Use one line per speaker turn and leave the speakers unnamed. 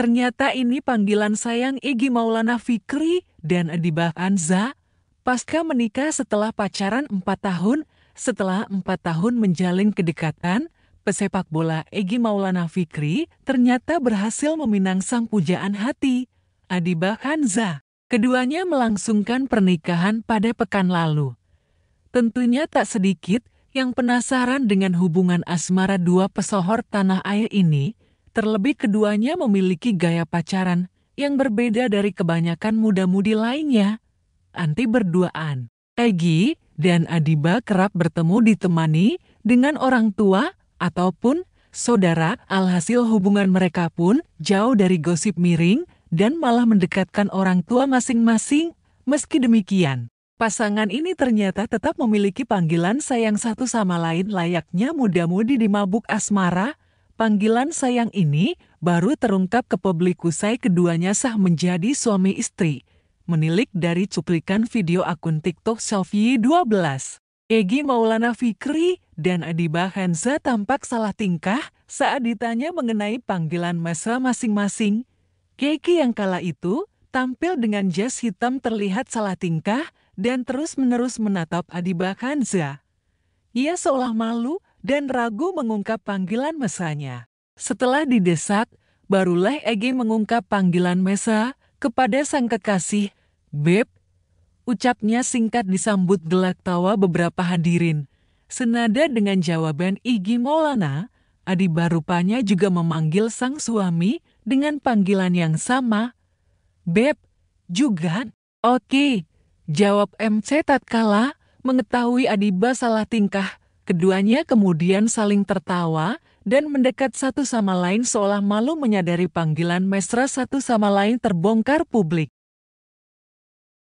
Ternyata ini panggilan sayang Egi Maulana Fikri dan Adibah Anza pasca menikah setelah pacaran 4 tahun. Setelah 4 tahun menjalin kedekatan, pesepak bola Egi Maulana Fikri ternyata berhasil meminang sang pujaan hati, Adibah Hanza. Keduanya melangsungkan pernikahan pada pekan lalu. Tentunya tak sedikit yang penasaran dengan hubungan asmara dua pesohor tanah air ini, Terlebih keduanya memiliki gaya pacaran yang berbeda dari kebanyakan muda-mudi lainnya. Anti berduaan. Egi dan Adiba kerap bertemu ditemani dengan orang tua ataupun saudara. Alhasil hubungan mereka pun jauh dari gosip miring dan malah mendekatkan orang tua masing-masing. Meski demikian, Pasangan ini ternyata tetap memiliki panggilan sayang satu sama lain layaknya muda-mudi di mabuk asmara Panggilan sayang ini baru terungkap ke publik usai keduanya sah menjadi suami istri, menilik dari cuplikan video akun TikTok Selfie 12. Egi Maulana Fikri dan Adiba Hansa tampak salah tingkah saat ditanya mengenai panggilan mesra masing-masing. Keki yang kala itu tampil dengan jas hitam terlihat salah tingkah dan terus-menerus menatap Adiba Hansa. Ia seolah malu dan ragu mengungkap panggilan mesanya. Setelah didesak, barulah Ege mengungkap panggilan mesa kepada sang kekasih, Beb. Ucapnya singkat disambut gelak tawa beberapa hadirin. Senada dengan jawaban Igi Maulana, Adi Barupanya juga memanggil sang suami dengan panggilan yang sama. Beb, juga? Oke, jawab MC tatkala mengetahui Adiba salah tingkah Keduanya kemudian saling tertawa dan mendekat satu sama lain seolah malu menyadari panggilan mesra satu sama lain terbongkar publik.